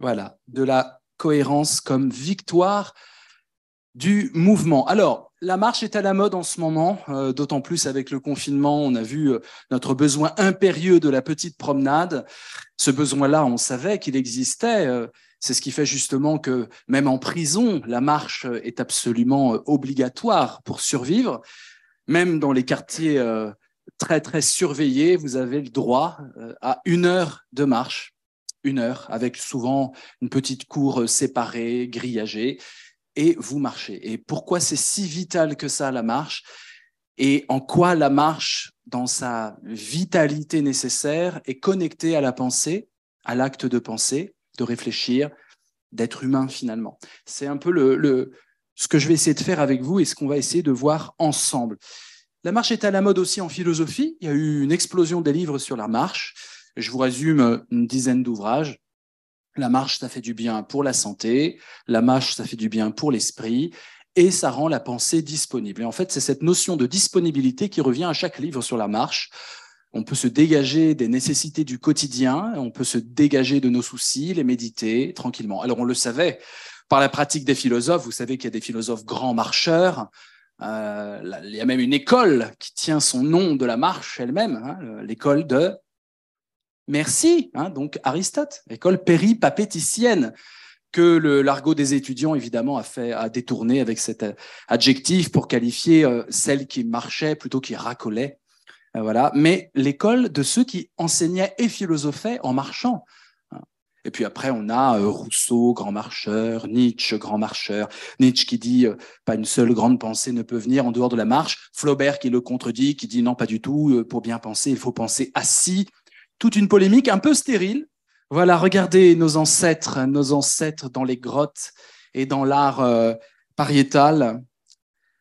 Voilà, de la cohérence comme victoire du mouvement. Alors, la marche est à la mode en ce moment, euh, d'autant plus avec le confinement. On a vu euh, notre besoin impérieux de la petite promenade. Ce besoin-là, on savait qu'il existait. Euh, c'est ce qui fait justement que même en prison, la marche est absolument obligatoire pour survivre. Même dans les quartiers très, très surveillés, vous avez le droit à une heure de marche une heure, avec souvent une petite cour euh, séparée, grillagée, et vous marchez. Et pourquoi c'est si vital que ça, la marche Et en quoi la marche, dans sa vitalité nécessaire, est connectée à la pensée, à l'acte de penser, de réfléchir, d'être humain finalement. C'est un peu ce que je vais essayer de faire avec vous et ce qu'on va essayer de voir ensemble. La marche est à la mode aussi en philosophie. Il y a eu une explosion des livres sur la marche. Je vous résume euh, une dizaine d'ouvrages. La marche, ça fait du bien pour la santé, la marche, ça fait du bien pour l'esprit, et ça rend la pensée disponible. Et en fait, c'est cette notion de disponibilité qui revient à chaque livre sur la marche. On peut se dégager des nécessités du quotidien, on peut se dégager de nos soucis, les méditer tranquillement. Alors on le savait par la pratique des philosophes, vous savez qu'il y a des philosophes grands marcheurs, euh, il y a même une école qui tient son nom de la marche elle-même, hein, l'école de Merci, hein, donc Aristote, école péripapéticienne, que le l'argot des étudiants évidemment a fait a détourné avec cet euh, adjectif pour qualifier euh, celle qui marchait plutôt qu'il racolait, euh, voilà. Mais l'école de ceux qui enseignaient et philosophaient en marchant. Hein. Et puis après, on a Rousseau, grand marcheur, Nietzsche, grand marcheur, Nietzsche qui dit pas une seule grande pensée ne peut venir en dehors de la marche, Flaubert qui le contredit, qui dit non, pas du tout, pour bien penser, il faut penser assis, toute une polémique un peu stérile. Voilà, regardez nos ancêtres, nos ancêtres dans les grottes et dans l'art euh, pariétal.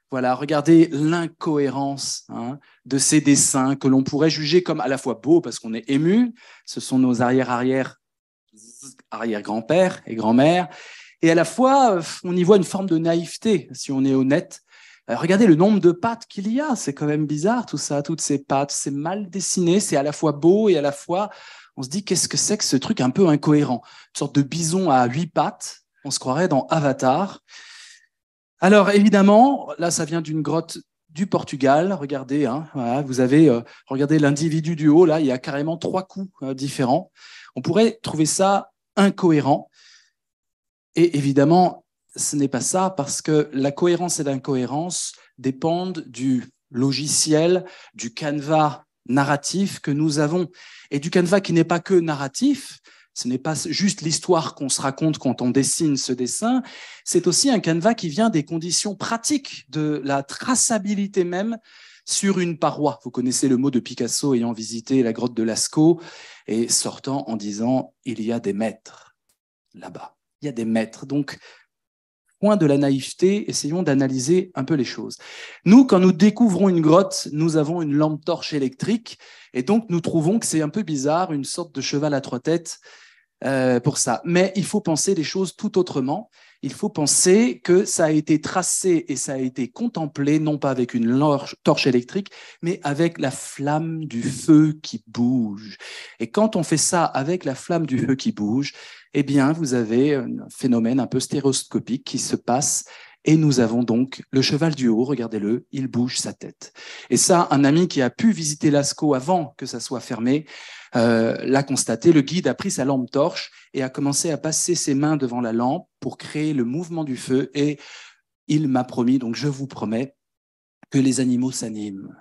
Voilà, regardez l'incohérence hein, de ces dessins que l'on pourrait juger comme à la fois beaux parce qu'on est ému, ce sont nos arrière-arrière, grand pères et grand-mère, et à la fois euh, on y voit une forme de naïveté, si on est honnête, euh, regardez le nombre de pattes qu'il y a, c'est quand même bizarre tout ça, toutes ces pattes, c'est mal dessiné, c'est à la fois beau et à la fois on se dit qu'est-ce que c'est que ce truc un peu incohérent, une sorte de bison à huit pattes, on se croirait dans Avatar. Alors évidemment, là ça vient d'une grotte du Portugal. Regardez, hein, vous avez, euh, regardez l'individu du haut, là, il y a carrément trois coups euh, différents. On pourrait trouver ça incohérent. Et évidemment, ce n'est pas ça parce que la cohérence et l'incohérence dépendent du logiciel, du canevas narratif que nous avons. Et du canevas qui n'est pas que narratif, ce n'est pas juste l'histoire qu'on se raconte quand on dessine ce dessin, c'est aussi un canevas qui vient des conditions pratiques, de la traçabilité même sur une paroi. Vous connaissez le mot de Picasso ayant visité la grotte de Lascaux et sortant en disant ⁇ Il y a des maîtres là-bas ⁇ Il y a des maîtres. Donc de la naïveté, essayons d'analyser un peu les choses. Nous, quand nous découvrons une grotte, nous avons une lampe torche électrique, et donc nous trouvons que c'est un peu bizarre, une sorte de cheval à trois têtes euh, pour ça. Mais il faut penser les choses tout autrement. Il faut penser que ça a été tracé et ça a été contemplé, non pas avec une torche électrique, mais avec la flamme du feu qui bouge. Et quand on fait ça avec la flamme du feu qui bouge, eh bien, vous avez un phénomène un peu stéréoscopique qui se passe et nous avons donc le cheval du haut, regardez-le, il bouge sa tête. Et ça, un ami qui a pu visiter Lascaux avant que ça soit fermé euh, l'a constaté. Le guide a pris sa lampe torche et a commencé à passer ses mains devant la lampe pour créer le mouvement du feu. Et il m'a promis, donc je vous promets, que les animaux s'animent.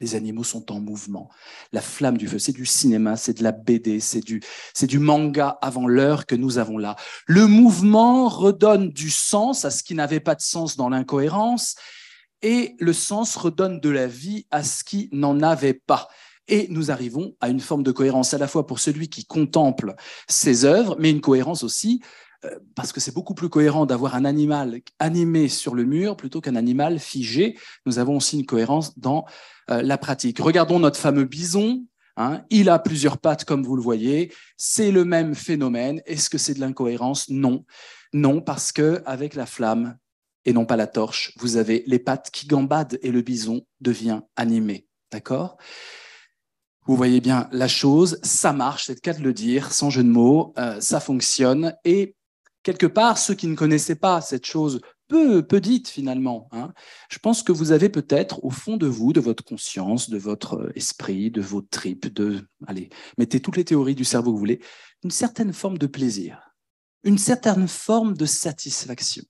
Les animaux sont en mouvement. La flamme du feu, c'est du cinéma, c'est de la BD, c'est du, c'est du manga avant l'heure que nous avons là. Le mouvement redonne du sens à ce qui n'avait pas de sens dans l'incohérence et le sens redonne de la vie à ce qui n'en avait pas. Et nous arrivons à une forme de cohérence à la fois pour celui qui contemple ses œuvres, mais une cohérence aussi parce que c'est beaucoup plus cohérent d'avoir un animal animé sur le mur plutôt qu'un animal figé. Nous avons aussi une cohérence dans euh, la pratique. Regardons notre fameux bison. Hein. il a plusieurs pattes, comme vous le voyez. C'est le même phénomène. Est-ce que c'est de l'incohérence Non. Non, parce que avec la flamme et non pas la torche, vous avez les pattes qui gambadent et le bison devient animé. D'accord vous voyez bien la chose, ça marche, c'est le cas de le dire, sans jeu de mots, euh, ça fonctionne. Et quelque part, ceux qui ne connaissaient pas cette chose peu, peu dite finalement, hein, je pense que vous avez peut-être au fond de vous, de votre conscience, de votre euh, esprit, de vos tripes, de, allez, mettez toutes les théories du cerveau que vous voulez, une certaine forme de plaisir, une certaine forme de satisfaction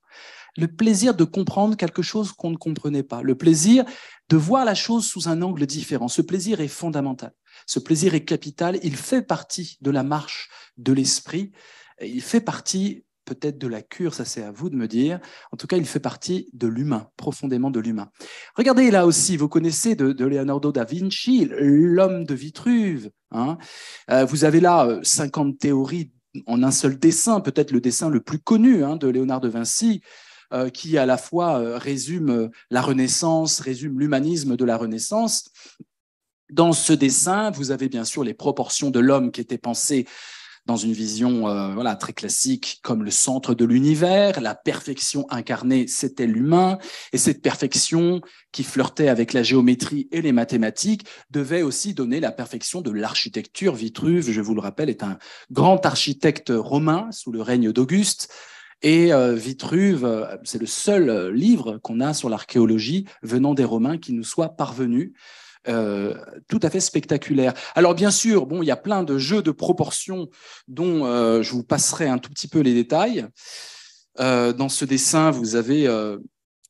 le plaisir de comprendre quelque chose qu'on ne comprenait pas, le plaisir de voir la chose sous un angle différent. Ce plaisir est fondamental, ce plaisir est capital, il fait partie de la marche de l'esprit, il fait partie peut-être de la cure, ça c'est à vous de me dire. En tout cas, il fait partie de l'humain, profondément de l'humain. Regardez là aussi, vous connaissez de, Leonardo da Vinci, l'homme de Vitruve. Hein. Euh, vous avez là 50 euh, théories en un seul dessin, peut-être le dessin le plus connu hein, de Léonard de Vinci, euh, qui à la fois résume la Renaissance, résume l'humanisme de la Renaissance. Dans ce dessin, vous avez bien sûr les proportions de l'homme qui étaient pensées dans une vision euh, voilà, très classique comme le centre de l'univers, la perfection incarnée, c'était l'humain, et cette perfection qui flirtait avec la géométrie et les mathématiques devait aussi donner la perfection de l'architecture. Vitruve, je vous le rappelle, est un grand architecte romain sous le règne d'Auguste. Et euh, Vitruve, euh, c'est le seul livre qu'on a sur l'archéologie venant des Romains qui nous soit parvenu. Euh, tout à fait spectaculaire. Alors bien sûr, bon, il y a plein de jeux de proportions dont euh, je vous passerai un tout petit peu les détails. Euh, dans ce dessin, vous avez,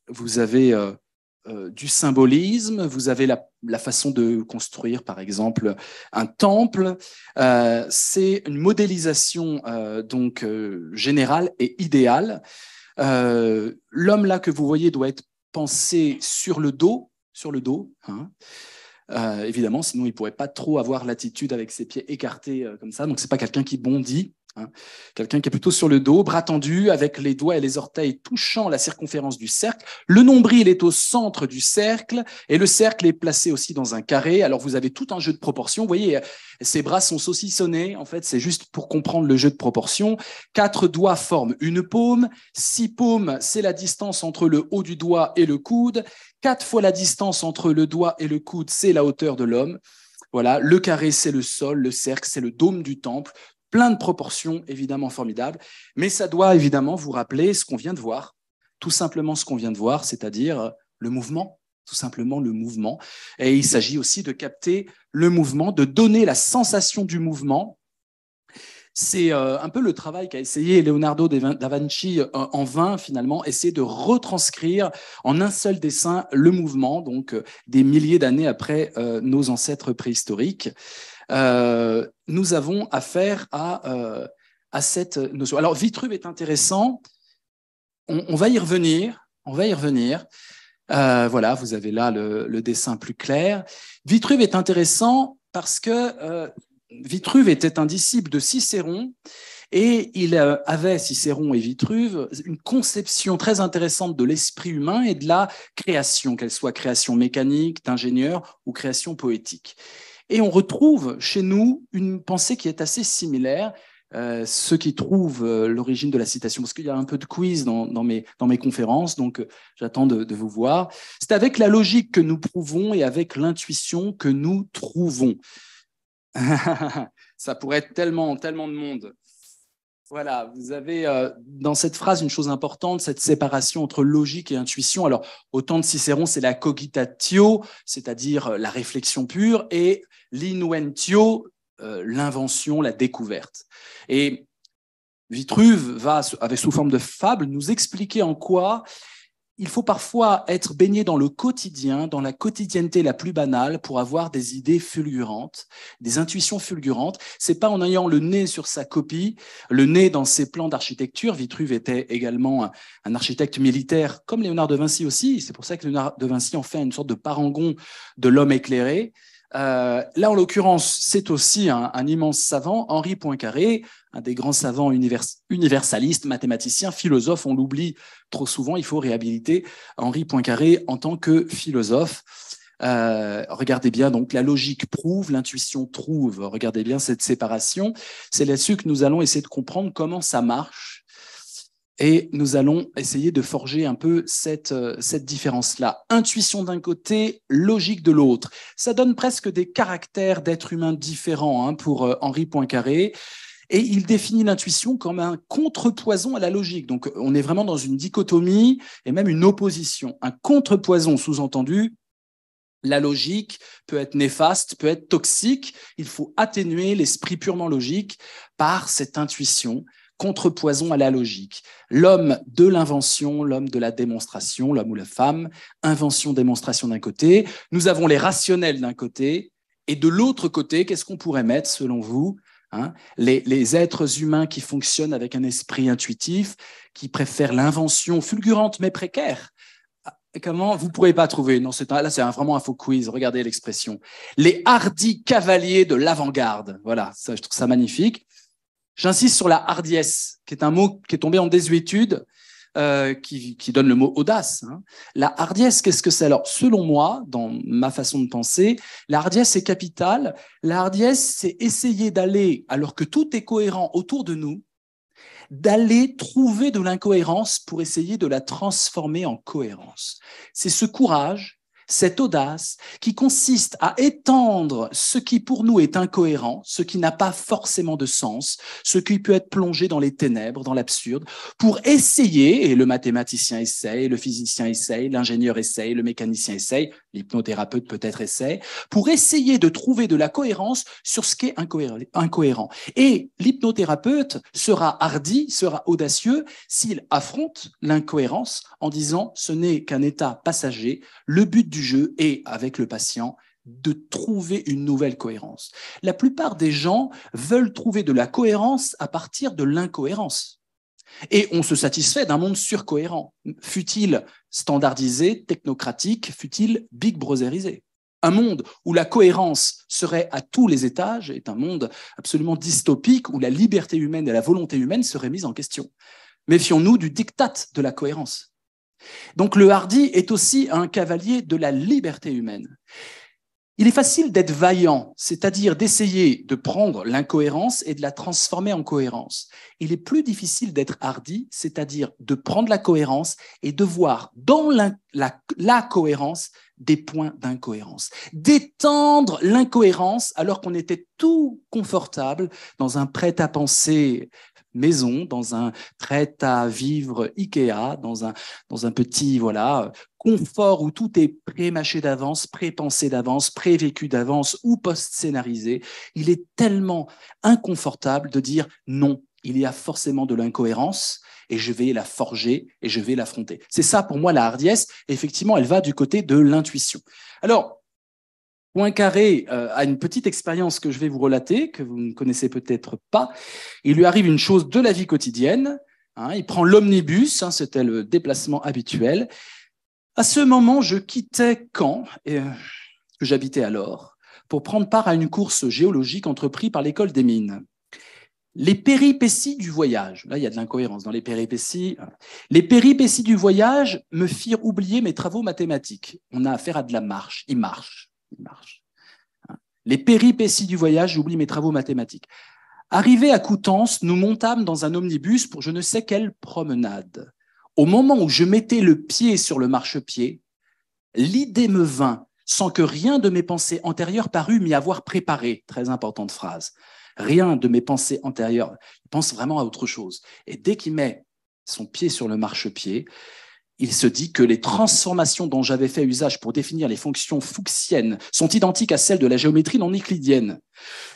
vous avez du symbolisme, vous avez la, façon de construire, par exemple, un temple. C'est une modélisation donc générale et idéale. L'homme là que vous voyez doit être pensé sur le dos, sur le dos. Hein. Euh, évidemment, sinon il pourrait pas trop avoir l'attitude avec ses pieds écartés euh, comme ça. Donc c'est pas quelqu'un qui bondit, Hein. Quelqu'un qui est plutôt sur le dos, bras tendu, avec les doigts et les orteils touchant la circonférence du cercle. Le nombril est au centre du cercle et le cercle est placé aussi dans un carré. Alors vous avez tout un jeu de proportion. Vous voyez, euh, ces bras sont saucissonnés. En fait, c'est juste pour comprendre le jeu de proportion. Quatre doigts forment une paume. Six paumes, c'est la distance entre le haut du doigt et le coude. Quatre fois la distance entre le doigt et le coude, c'est la hauteur de l'homme. Voilà, le carré, c'est le sol, le cercle, c'est le dôme du temple plein de proportions évidemment formidables, mais ça doit évidemment vous rappeler ce qu'on vient de voir, tout simplement ce qu'on vient de voir, c'est-à-dire euh, le mouvement, tout simplement le mouvement. Et il s'agit aussi de capter le mouvement, de donner la sensation du mouvement. C'est euh, un peu le travail qu'a essayé Leonardo da Vinci euh, en vain finalement, essayer de retranscrire en un seul dessin le mouvement, donc des milliers d'années après nos ancêtres préhistoriques. Euh, nous avons affaire euh, à, cette notion. Alors, Vitruve est intéressant. On, va y revenir. On va y revenir. Euh, voilà, vous avez là le, dessin plus clair. Vitruve est intéressant parce que Vitruve était un disciple de Cicéron et il avait, Cicéron et Vitruve, une conception très intéressante de l'esprit humain et de la création, qu'elle soit création mécanique, d'ingénieur ou création poétique. Et on retrouve chez nous une pensée qui est assez similaire. Euh, ceux qui trouvent euh, l'origine de la citation, parce qu'il y a un peu de quiz dans, mes, conférences, donc euh, j'attends de, de, vous voir. C'est avec la logique que nous prouvons et avec l'intuition que nous trouvons. Ça pourrait être tellement, tellement de monde. Voilà, vous avez euh, dans cette phrase une chose importante, cette séparation entre logique et intuition. Alors, au temps de Cicéron, c'est la cogitatio, c'est-à-dire euh, la réflexion pure, et l'inventio, euh, l'invention, la découverte. Et Vitruve va, avec sous forme de fable, nous expliquer en quoi il faut parfois être baigné dans le quotidien, dans la quotidienneté la plus banale pour avoir des idées fulgurantes, des intuitions fulgurantes. C'est pas en ayant le nez sur sa copie, le nez dans ses plans d'architecture. Vitruve était également un architecte militaire comme Léonard de Vinci aussi. C'est pour ça que Léonard de Vinci en fait une sorte de parangon de l'homme éclairé. Euh, là, en l'occurrence, c'est aussi un, un, immense savant, Henri Poincaré, un des grands savants universalistes, mathématiciens, philosophes. On l'oublie trop souvent, il faut réhabiliter Henri Poincaré en tant que philosophe. Euh, regardez bien, donc la logique prouve, l'intuition trouve. Regardez bien cette séparation. C'est là-dessus que nous allons essayer de comprendre comment ça marche. Et nous allons essayer de forger un peu cette, euh, différence-là. Intuition d'un côté, logique de l'autre. Ça donne presque des caractères d'êtres humains différents hein, pour euh, Henri Poincaré. Et il définit l'intuition comme un contrepoison à la logique. Donc on est vraiment dans une dichotomie et même une opposition. Un contrepoison sous-entendu, la logique peut être néfaste, peut être toxique. Il faut atténuer l'esprit purement logique par cette intuition, contrepoison à la logique. L'homme de l'invention, l'homme de la démonstration, l'homme ou la femme, invention, démonstration d'un côté. Nous avons les rationnels d'un côté. Et de l'autre côté, qu'est-ce qu'on pourrait mettre, selon vous Hein, les, êtres humains qui fonctionnent avec un esprit intuitif, qui préfèrent l'invention fulgurante mais précaire. Ah, comment vous ne pourrez pas trouver Non, c'est là c'est vraiment un faux quiz. Regardez l'expression. Les hardis cavaliers de l'avant-garde. Voilà, ça, je trouve ça magnifique. J'insiste sur la hardiesse, qui est un mot qui est tombé en désuétude euh, qui, donne le mot audace. Hein. La hardiesse, qu'est-ce que c'est Alors, selon moi, dans ma façon de penser, la hardiesse est capitale. La hardiesse, c'est essayer d'aller, alors que tout est cohérent autour de nous, d'aller trouver de l'incohérence pour essayer de la transformer en cohérence. C'est ce courage cette audace qui consiste à étendre ce qui pour nous est incohérent, ce qui n'a pas forcément de sens, ce qui peut être plongé dans les ténèbres, dans l'absurde, pour essayer, et le mathématicien essaye, le physicien essaye, l'ingénieur essaye, le mécanicien essaye, l'hypnothérapeute peut-être essaye, pour essayer de trouver de la cohérence sur ce qui est incohérent. Et l'hypnothérapeute sera hardi, sera audacieux s'il affronte l'incohérence en disant ce n'est qu'un état passager, le but du jeu et avec le patient de trouver une nouvelle cohérence. La plupart des gens veulent trouver de la cohérence à partir de l'incohérence. Et on se satisfait d'un monde surcohérent, fut-il standardisé, technocratique, fut-il big brotherisé. Un monde où la cohérence serait à tous les étages est un monde absolument dystopique où la liberté humaine et la volonté humaine seraient mises en question. Méfions-nous du diktat de la cohérence. Donc le hardi est aussi un cavalier de la liberté humaine. Il est facile d'être vaillant, c'est-à-dire d'essayer de prendre l'incohérence et de la transformer en cohérence. Il est plus difficile d'être hardi, c'est-à-dire de prendre la cohérence et de voir dans la, cohérence des points d'incohérence, d'étendre l'incohérence alors qu'on était tout confortable dans un prêt-à-penser maison, dans un prêt à vivre Ikea, dans un, dans un petit voilà confort où tout est pré-mâché d'avance, pré-pensé d'avance, pré-vécu d'avance ou post-scénarisé. Il est tellement inconfortable de dire non, il y a forcément de l'incohérence et je vais la forger et je vais l'affronter. C'est ça pour moi la hardiesse. effectivement, elle va du côté de l'intuition. Alors, Poincaré carré a euh, une petite expérience que je vais vous relater, que vous ne connaissez peut-être pas. Il lui arrive une chose de la vie quotidienne. Hein, il prend l'omnibus, hein, c'était le déplacement habituel. À ce moment, je quittais Caen, euh, que j'habitais alors, pour prendre part à une course géologique entreprise par l'école des mines. Les péripéties du voyage, là il y a de l'incohérence dans les péripéties, hein. les péripéties du voyage me firent oublier mes travaux mathématiques. On a affaire à de la marche, il marche marche. Les péripéties du voyage, j'oublie mes travaux mathématiques. Arrivé à Coutances, nous montâmes dans un omnibus pour je ne sais quelle promenade. Au moment où je mettais le pied sur le marchepied, l'idée me vint, sans que rien de mes pensées antérieures parût m'y avoir préparé. Très importante phrase. Rien de mes pensées antérieures. Il pense vraiment à autre chose. Et dès qu'il met son pied sur le marchepied, il se dit que les transformations dont j'avais fait usage pour définir les fonctions fuchsiennes sont identiques à celles de la géométrie non euclidienne.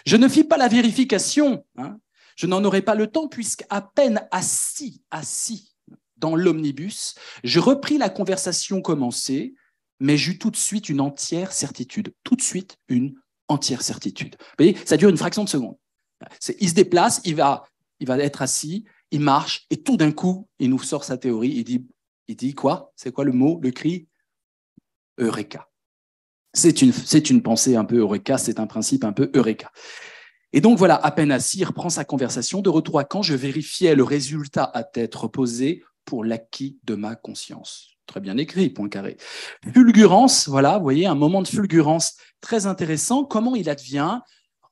Je ne fis pas la vérification, hein. je n'en aurai pas le temps puisque à peine assis, assis dans l'omnibus, je repris la conversation commencée, mais j'eus tout de suite une entière certitude, tout de suite une entière certitude. Vous voyez, ça dure une fraction de seconde. Il se déplace, il va, il va être assis, il marche, et tout d'un coup, il nous sort sa théorie, il dit il dit quoi C'est quoi le mot, le cri Eureka. C'est une, pensée un peu eureka, c'est un principe un peu eureka. Et donc voilà, à peine assis, reprend sa conversation. De retour à quand je vérifiais le résultat à tête reposée pour l'acquis de ma conscience. Très bien écrit, point carré. Fulgurance, voilà, vous voyez, un moment de fulgurance très intéressant. Comment il advient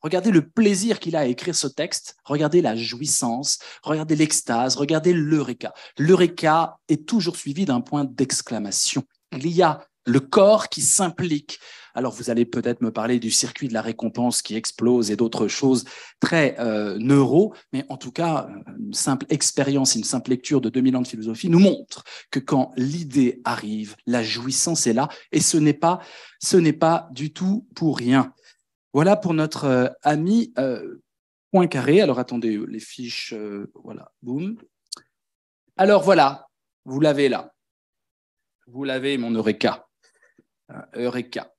Regardez le plaisir qu'il a à écrire ce texte, regardez la jouissance, regardez l'extase, regardez l'eureka. L'eureka est toujours suivi d'un point d'exclamation. Il y a le corps qui s'implique. Alors vous allez peut-être me parler du circuit de la récompense qui explose et d'autres choses très euh, neuro, mais en tout cas, une simple expérience, une simple lecture de 2000 ans de philosophie nous montre que quand l'idée arrive, la jouissance est là et ce n'est ce n'est pas du tout pour rien. Voilà pour notre euh, ami euh, Alors attendez, les fiches, euh, voilà, boum. Alors voilà, vous l'avez là. Vous l'avez, mon Eureka. Euh, Eureka.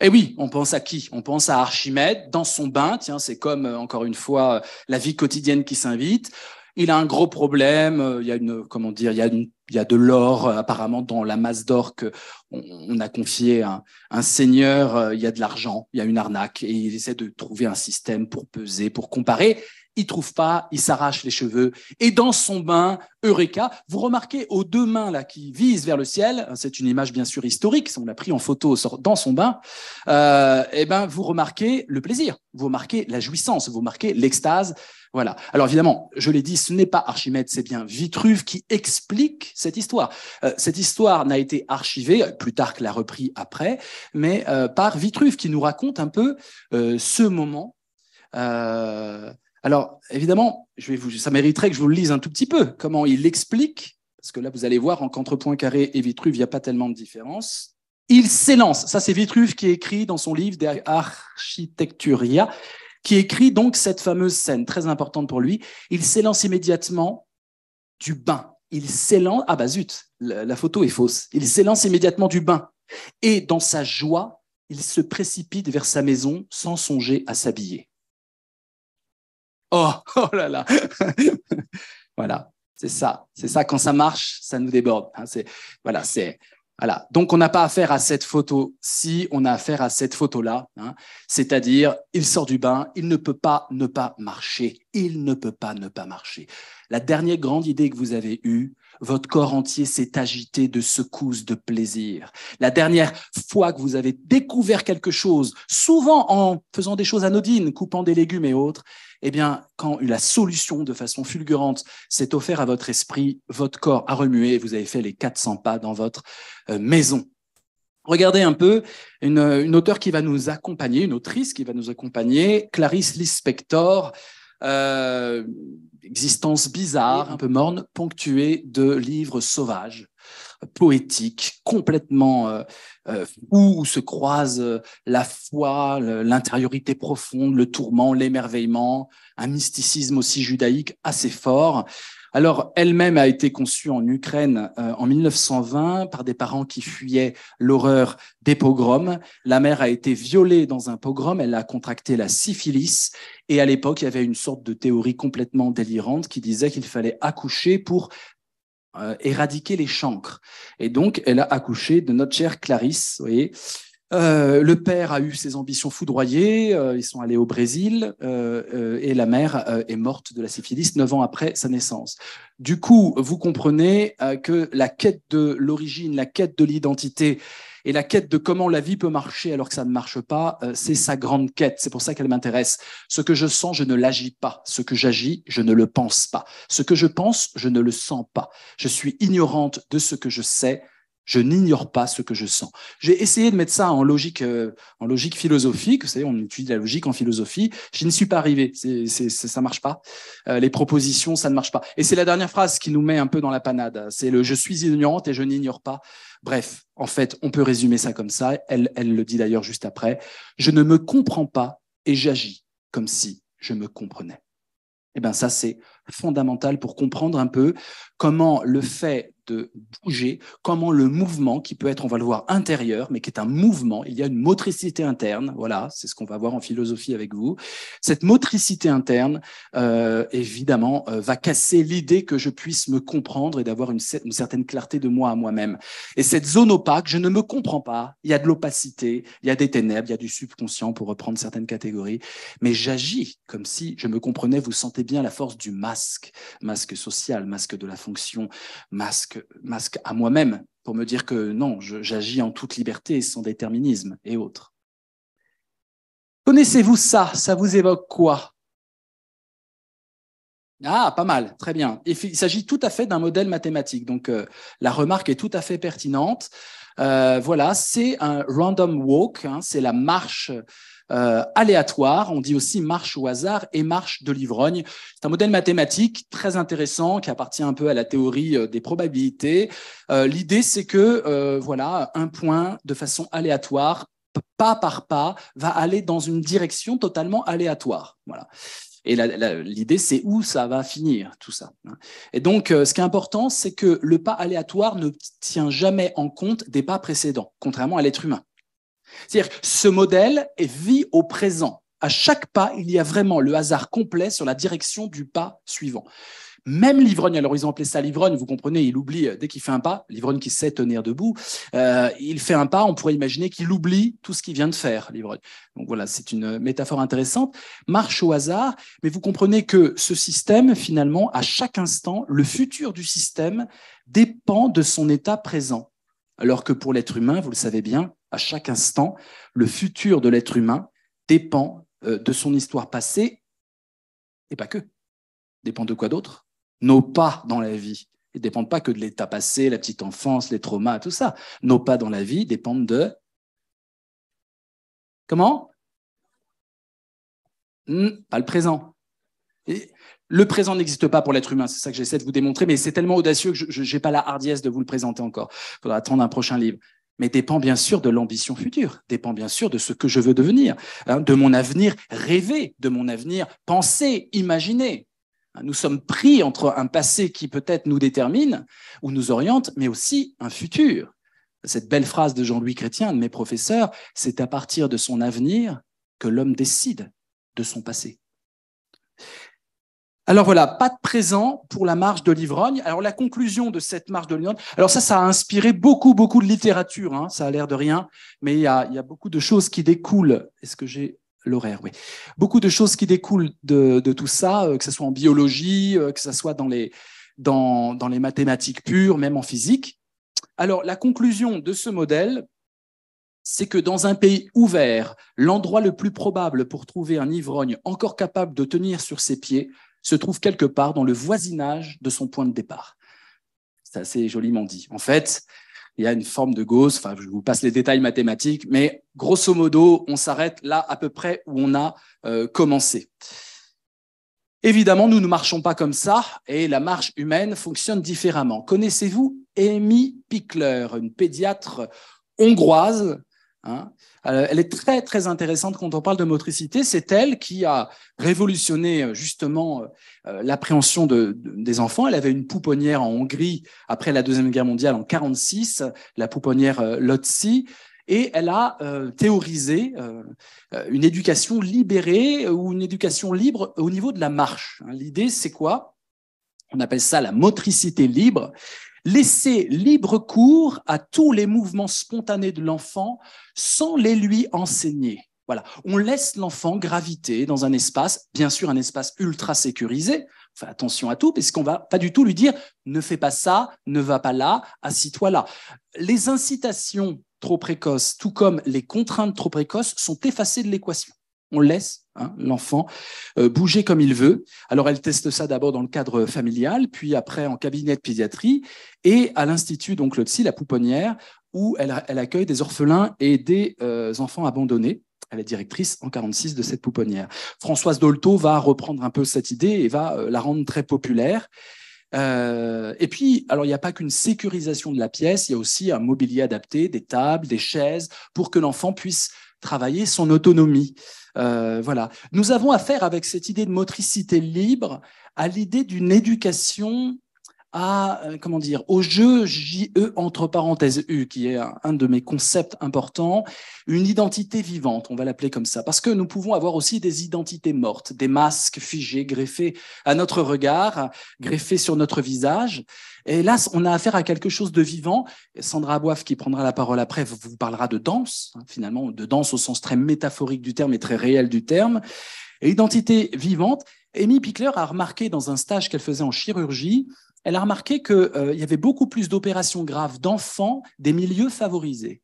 Eh oui, on pense à qui On pense à Archimède dans son bain. Tiens, c'est comme, encore une fois, la vie quotidienne qui s'invite. Il a un gros problème. Euh, il y a une, comment dire, il y a, il y a de l'or euh, apparemment dans la masse d'or que on, a confié à un, un seigneur. Euh, il y a de l'argent. Il y a une arnaque et il essaie de trouver un système pour peser, pour comparer. Il trouve pas, il s'arrache les cheveux. Et dans son bain, Eureka, vous remarquez aux deux mains là qui visent vers le ciel. Hein, c'est une image bien sûr historique. On l'a pris en photo dans son bain. Eh ben, vous remarquez le plaisir, vous remarquez la jouissance, vous remarquez l'extase. Voilà. Alors évidemment, je l'ai dit, ce n'est pas Archimède, c'est bien Vitruve qui explique cette histoire. Euh, cette histoire n'a été archivée, euh, plus tard que l'a repris après, mais euh, par Vitruve qui nous raconte un peu ce moment. alors évidemment, je vais vous, ça mériterait que je vous le lise un tout petit peu, comment il l'explique. parce que là vous allez voir, en contrepoint carré et Vitruve, il n'y a pas tellement de différence. Il s'élance, ça c'est Vitruve qui écrit dans son livre Architecturia », qui écrit donc cette fameuse scène très importante pour lui. Il s'élance immédiatement du bain. Il s'élance. Ah bah zut, la, photo est fausse. Il s'élance immédiatement du bain. Et dans sa joie, il se précipite vers sa maison sans songer à s'habiller. Oh, oh là là Voilà, c'est ça. C'est ça, quand ça marche, ça nous déborde. Hein, voilà, c'est voilà. Donc, on n'a pas affaire à cette photo si on a affaire à cette photo-là. Hein. C'est-à-dire, il sort du bain, il ne peut pas ne pas marcher. Il ne peut pas ne pas marcher. La dernière grande idée que vous avez eue, votre corps entier s'est agité de secousses de plaisir. La dernière fois que vous avez découvert quelque chose, souvent en faisant des choses anodines, coupant des légumes et autres, eh bien, quand la solution de façon fulgurante s'est offerte à votre esprit, votre corps a remué et vous avez fait les 400 pas dans votre euh, maison. Regardez un peu une, auteure qui va nous accompagner, une autrice qui va nous accompagner, Clarisse Lispector. Euh, existence bizarre, un peu morne, ponctuée de livres sauvages, poétiques, complètement euh, euh, où se croisent euh, la foi, l'intériorité profonde, le tourment, l'émerveillement, un mysticisme aussi judaïque assez fort. Alors, elle-même a été conçue en Ukraine euh, en 1920 par des parents qui fuyaient l'horreur des pogroms. La mère a été violée dans un pogrom, elle a contracté la syphilis. Et à l'époque, il y avait une sorte de théorie complètement délirante qui disait qu'il fallait accoucher pour euh, éradiquer les chancres. Et donc, elle a accouché de notre chère Clarisse, vous voyez, euh, le père a eu ses ambitions foudroyées, euh, ils sont allés au Brésil, euh, et la mère est morte de la syphilis neuf ans après sa naissance. Du coup, vous comprenez que la quête de l'origine, la quête de l'identité et la quête de comment la vie peut marcher alors que ça ne marche pas, c'est sa grande quête. C'est pour ça qu'elle m'intéresse. Ce que je sens, je ne l'agis pas. Ce que j'agis, je ne le pense pas. Ce que je pense, je ne le sens pas. Je suis ignorante de ce que je sais je n'ignore pas ce que je sens. J'ai essayé de mettre ça en logique, euh, en logique philosophique. Vous savez, on étudie la logique en philosophie. Je n'y suis pas arrivé. C'est, c'est, ça marche pas. Euh, les propositions, ça ne marche pas. Et c'est la dernière phrase qui nous met un peu dans la panade. C'est le je suis ignorante et je n'ignore pas. Bref, en fait, on peut résumer ça comme ça. Elle, elle le dit d'ailleurs juste après. Je ne me comprends pas et j'agis comme si je me comprenais. Eh bien, ça, c'est fondamentale pour comprendre un peu comment le mm. fait de bouger, comment le mouvement, qui peut être, on va le voir, intérieur, mais qui est un mouvement, il y a une motricité interne, voilà, c'est ce qu'on va voir en philosophie avec vous. Cette motricité interne, euh, évidemment, euh, va casser l'idée que je puisse me comprendre et d'avoir une, une, certaine clarté de moi à moi-même. Et cette zone opaque, je ne me comprends pas, il y a de l'opacité, il y a des ténèbres, il y a du subconscient, pour reprendre certaines catégories, mais j'agis comme si je me comprenais, vous sentez bien la force du mal masque, masque social, masque de la fonction, masque, masque à moi-même, pour me dire que non, j'agis en toute liberté, sans déterminisme et autres. Connaissez-vous ça Ça vous évoque quoi ah, pas mal, très bien. Il s'agit tout à fait d'un modèle mathématique, donc euh, la remarque est tout à fait pertinente. Euh, voilà, c'est un random walk, hein. c'est la marche euh, aléatoire. On dit aussi marche au hasard et marche de l'ivrogne. C'est un modèle mathématique très intéressant qui appartient un peu à la théorie euh, des probabilités. Euh, l'idée, c'est que voilà, un point de façon aléatoire, pas par pas, va aller dans une direction totalement aléatoire. Voilà. Et l'idée, c'est où ça va finir, tout ça. Hein. Et donc, ce qui est important, c'est que le pas aléatoire ne tient jamais en compte des pas précédents, contrairement à l'être humain. C'est-à-dire ce modèle vit au présent. À chaque pas, il y a vraiment le hasard complet sur la direction du pas suivant. Même l'ivrogne, alors ils ont appelé ça l'ivrogne, vous comprenez, il oublie euh, dès qu'il fait un pas, l'ivrogne qui sait tenir debout, euh, il fait un pas, on pourrait imaginer qu'il oublie tout ce qu'il vient de faire, l'ivrogne. Donc voilà, c'est une métaphore intéressante. Marche au hasard, mais vous comprenez que ce système, finalement, à chaque instant, le futur du système dépend de son état présent. Alors que pour l'être humain, vous le savez bien, à chaque instant, le futur de l'être humain dépend euh, de son histoire passée, et pas que. Dépend de quoi d'autre Nos pas dans la vie. Ils ne dépendent pas que de l'état passé, la petite enfance, les traumas, tout ça. Nos pas dans la vie dépendent de... Comment hmm, Pas le présent. le présent n'existe pas pour l'être humain, c'est ça que j'essaie de vous démontrer, mais c'est tellement audacieux que je n'ai pas la hardiesse de vous le présenter encore. Il faudra attendre un prochain livre mais dépend bien sûr de l'ambition future, dépend bien sûr de ce que je veux devenir, hein, de mon avenir rêvé, de mon avenir pensé, imaginé. Hein, nous sommes pris entre un passé qui peut-être nous détermine ou nous oriente, mais aussi un futur. Cette belle phrase de Jean-Louis Chrétien, de mes professeurs, c'est à partir de son avenir que l'homme décide de son passé. Alors voilà, pas de présent pour la marche de l'ivrogne. Alors la conclusion de cette marche de l'ivrogne, alors ça, ça a inspiré beaucoup, beaucoup de littérature, hein. ça a l'air de rien, mais il y, a, beaucoup de choses qui découlent. Est-ce que j'ai l'horaire Oui. Beaucoup de choses qui découlent de, tout ça, euh, que ce soit en biologie, euh, que ce soit dans les, dans les mathématiques pures, même en physique. Alors la conclusion de ce modèle, c'est que dans un pays ouvert, l'endroit le plus probable pour trouver un ivrogne encore capable de tenir sur ses pieds, se trouve quelque part dans le voisinage de son point de départ. C'est assez joliment dit. En fait, il y a une forme de Gauss, enfin, je vous passe les détails mathématiques, mais grosso modo, on s'arrête là à peu près où on a euh, commencé. Évidemment, nous ne marchons pas comme ça et la marche humaine fonctionne différemment. Connaissez-vous Amy Pickler, une pédiatre hongroise hein euh, elle est très très intéressante quand on parle de motricité. C'est elle qui a révolutionné euh, justement euh, l'appréhension des enfants. Elle avait une pouponnière en Hongrie après la deuxième guerre mondiale en 46, la pouponnière Lotzi et elle a théorisé une éducation libérée ou une éducation libre au niveau de la marche. Hein, l'idée, c'est quoi On appelle ça la motricité libre laisser libre cours à tous les mouvements spontanés de l'enfant sans les lui enseigner. Voilà, on laisse l'enfant graviter dans un espace, bien sûr un espace ultra sécurisé. attention à tout, parce qu'on va pas du tout lui dire ne fais pas ça, ne va pas là, assis-toi là. Les incitations trop précoces, tout comme les contraintes trop précoces, sont effacées de l'équation on laisse hein, l'enfant euh, bouger comme il veut. Alors elle teste ça d'abord dans le cadre familial, puis après en cabinet de pédiatrie et à l'institut donc le la Pouponnière, où elle, accueille des orphelins et des euh, enfants abandonnés. Elle est directrice en 46 de cette pouponnière. Françoise Dolto va reprendre un peu cette idée et va euh, la rendre très populaire. et puis, alors il n'y a pas qu'une sécurisation de la pièce, il y a aussi un mobilier adapté, des tables, des chaises, pour que l'enfant puisse travailler son autonomie. Euh, voilà. Nous avons affaire avec cette idée de motricité libre à l'idée d'une éducation à, euh, comment dire, au jeu JE entre parenthèses U, qui est un, de mes concepts importants, une identité vivante, on va l'appeler comme ça, parce que nous pouvons avoir aussi des identités mortes, des masques figés, greffés à notre regard, greffés sur notre visage. Et là, on a affaire à quelque chose de vivant. Sandra Aboif, qui prendra la parole après, vous parlera de danse, hein, finalement, de danse au sens très métaphorique du terme et très réel du terme. identité vivante, Amy Pickler a remarqué dans un stage qu'elle faisait en chirurgie elle a remarqué qu'il euh, y avait beaucoup plus d'opérations graves d'enfants des milieux favorisés.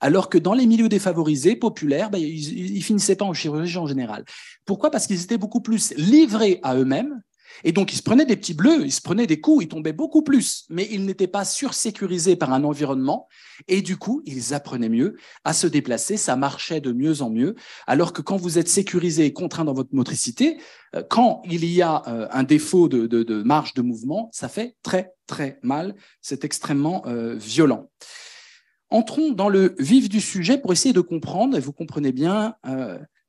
Alors que dans les milieux défavorisés, populaires, ben, ils, finissaient pas en chirurgie en général. Pourquoi Parce qu'ils étaient beaucoup plus livrés à eux-mêmes et donc, ils se prenaient des petits bleus, ils se prenaient des coups, ils tombaient beaucoup plus, mais ils n'étaient pas sur-sécurisés par un environnement. Et du coup, ils apprenaient mieux à se déplacer, ça marchait de mieux en mieux. Alors que quand vous êtes sécurisé et contraint dans votre motricité, euh, quand il y a euh, un défaut de, marge de mouvement, ça fait très, très mal. C'est extrêmement euh, violent. Entrons dans le vif du sujet pour essayer de comprendre, et vous comprenez bien,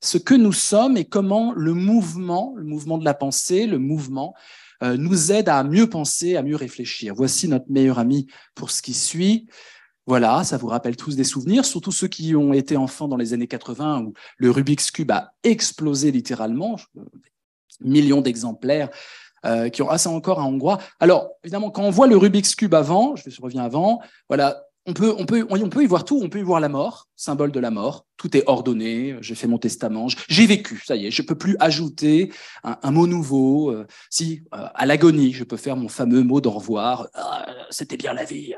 ce que nous sommes et comment le mouvement, le mouvement de la pensée, le mouvement, euh, nous aide à mieux penser, à mieux réfléchir. Voici notre meilleur ami pour ce qui suit. Voilà, ça vous rappelle tous des souvenirs, surtout ceux qui ont été enfants dans les années 80 où le Rubik's Cube a explosé littéralement, millions d'exemplaires euh, qui ont assez ah, encore à hongrois. Alors évidemment, quand on voit le Rubik's Cube avant, je reviens avant, voilà, on peut, peut, on peut y voir tout, on peut y voir la mort, symbole de la mort, tout est ordonné, j'ai fait mon testament, j'ai vécu, ça y est, je ne peux plus ajouter un, mot nouveau, euh, si, euh, à l'agonie, je peux faire mon fameux mot d'au revoir, euh, c'était bien la vie.